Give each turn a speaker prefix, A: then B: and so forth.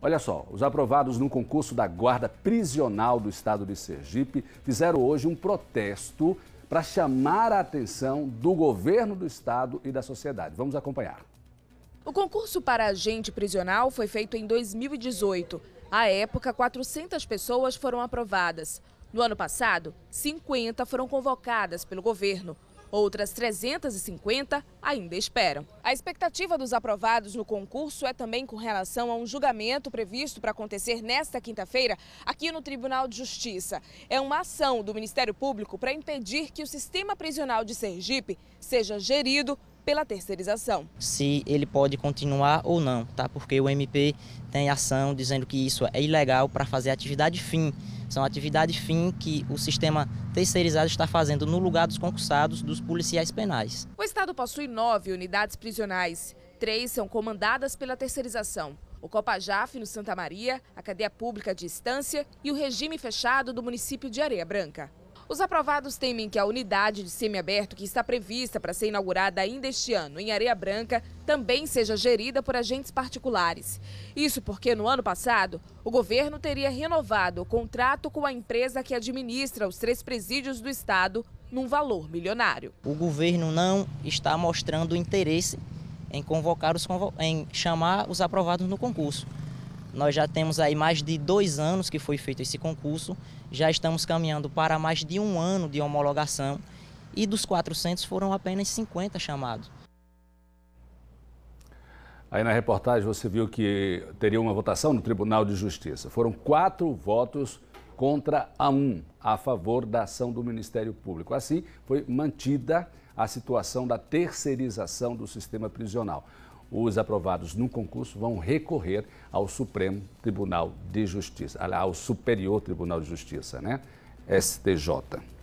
A: Olha só, os aprovados no concurso da Guarda Prisional do Estado de Sergipe fizeram hoje um protesto para chamar a atenção do governo do Estado e da sociedade. Vamos acompanhar.
B: O concurso para agente prisional foi feito em 2018. À época, 400 pessoas foram aprovadas. No ano passado, 50 foram convocadas pelo governo. Outras 350 ainda esperam. A expectativa dos aprovados no concurso é também com relação a um julgamento previsto para acontecer nesta quinta-feira aqui no Tribunal de Justiça. É uma ação do Ministério Público para impedir que o sistema prisional de Sergipe seja gerido pela terceirização.
C: Se ele pode continuar ou não, tá? Porque o MP tem ação dizendo que isso é ilegal para fazer atividade fim. São atividades fim que o sistema terceirizado está fazendo no lugar dos concursados dos policiais penais.
B: O Estado possui nove unidades prisionais Três são comandadas pela terceirização. O Copajaf, no Santa Maria, a cadeia pública de Estância e o regime fechado do município de Areia Branca. Os aprovados temem que a unidade de semiaberto que está prevista para ser inaugurada ainda este ano em Areia Branca também seja gerida por agentes particulares. Isso porque no ano passado, o governo teria renovado o contrato com a empresa que administra os três presídios do estado num valor milionário.
C: O governo não está mostrando interesse em convocar os em chamar os aprovados no concurso. Nós já temos aí mais de dois anos que foi feito esse concurso, já estamos caminhando para mais de um ano de homologação e dos 400 foram apenas 50 chamados.
A: Aí na reportagem você viu que teria uma votação no Tribunal de Justiça. Foram quatro votos contra a um a favor da ação do Ministério Público. Assim, foi mantida a situação da terceirização do sistema prisional. Os aprovados no concurso vão recorrer ao Supremo Tribunal de Justiça, ao Superior Tribunal de Justiça, né? STJ.